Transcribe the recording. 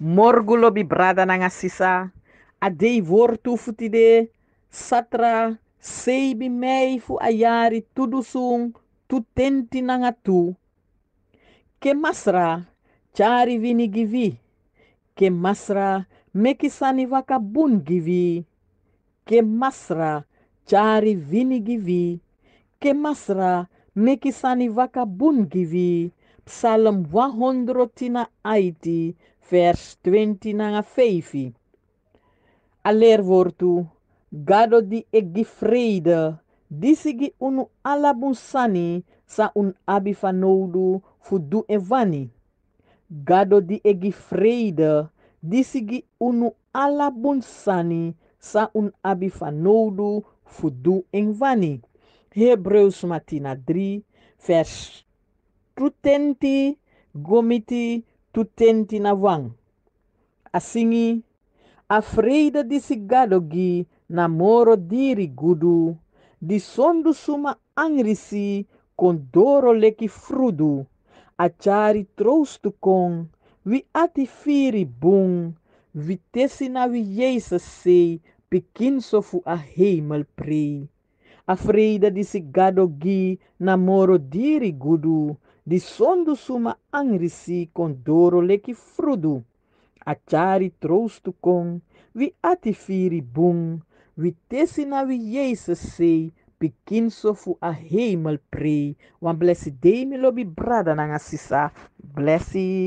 morgu lobi brada nangasisa adei vortu futide satra seibi meifu ayari tudusung tutenti nangatu ke masra chari vini givi ke masra mekisani vakabun givi ke masra chari vini givi ke masra mekisani vakabun givi psalm 100 tina aiti vers 20 Aller wordt vortu, gado di egifrede, disigi unu alabunsani sa un abifanoudu fudu evani. Gado di egifrede, disigi unu alabunsani sa un abifanoudu fudu evani. Hebreus matina 3, vers 20 gomiti tente na wang. Assim, a freira disse galogi namoro dirigudo, de sondo suma angrisi com doro leque frudo, achari trousto com, vi atifiri bum, vi tessina vi jeisa sei, pequin sofu a heimel prei. A freira disse galogi namoro dirigudo, gudu, de sondo suma angrisi com doro leque frudu. Achari trouxe com, vi atifiri bum, vi tessina vi Jesus sei, pequin sofu a heimel prei, one blessed day mi lobi brada na assisa, blessed.